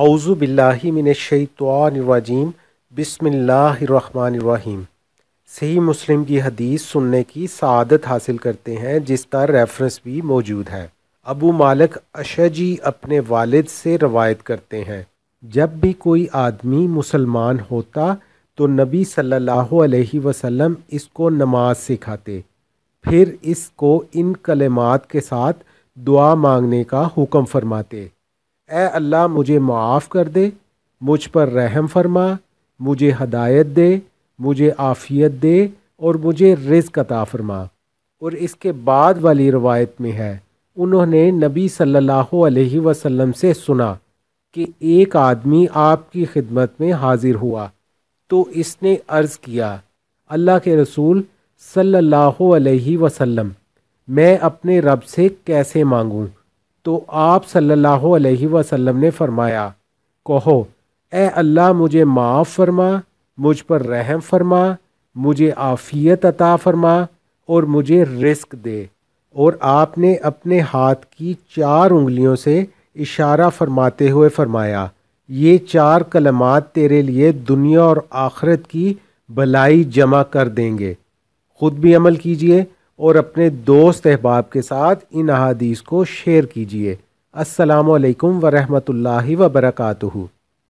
اعوذ باللہ من الشیطان الرجیم بسم اللہ الرحمن الرحیم صحیح مسلم کی حدیث سننے کی سعادت حاصل کرتے ہیں جس کا ریفرنس بھی موجود ہے ابو مالک اشجی اپنے والد سے روایت کرتے ہیں جب بھی کوئی آدمی مسلمان ہوتا تو نبی صلی اللہ علیہ وسلم اس کو نماز سکھاتے پھر اس کو ان کلمات کے ساتھ دعا مانگنے کا حکم فرماتے اے اللہ مجھے معاف کر دے مجھ پر رحم فرما مجھے ہدایت دے مجھے آفیت دے اور مجھے رزق عطا فرما اور اس کے بعد والی روایت میں ہے انہوں نے نبی صلی اللہ علیہ وسلم سے سنا کہ ایک آدمی آپ کی خدمت میں حاضر ہوا تو اس نے عرض کیا اللہ کے رسول صلی اللہ علیہ وسلم میں اپنے رب سے کیسے مانگوں تو آپ صلی اللہ علیہ وسلم نے فرمایا کہو اے اللہ مجھے معاف فرما مجھ پر رحم فرما مجھے آفیت عطا فرما اور مجھے رزق دے اور آپ نے اپنے ہاتھ کی چار انگلیوں سے اشارہ فرماتے ہوئے فرمایا یہ چار کلمات تیرے لیے دنیا اور آخرت کی بلائی جمع کر دیں گے خود بھی عمل کیجئے اور اپنے دوست احباب کے ساتھ ان احادیث کو شیئر کیجیے السلام علیکم ورحمۃ اللہ وبرکاتہ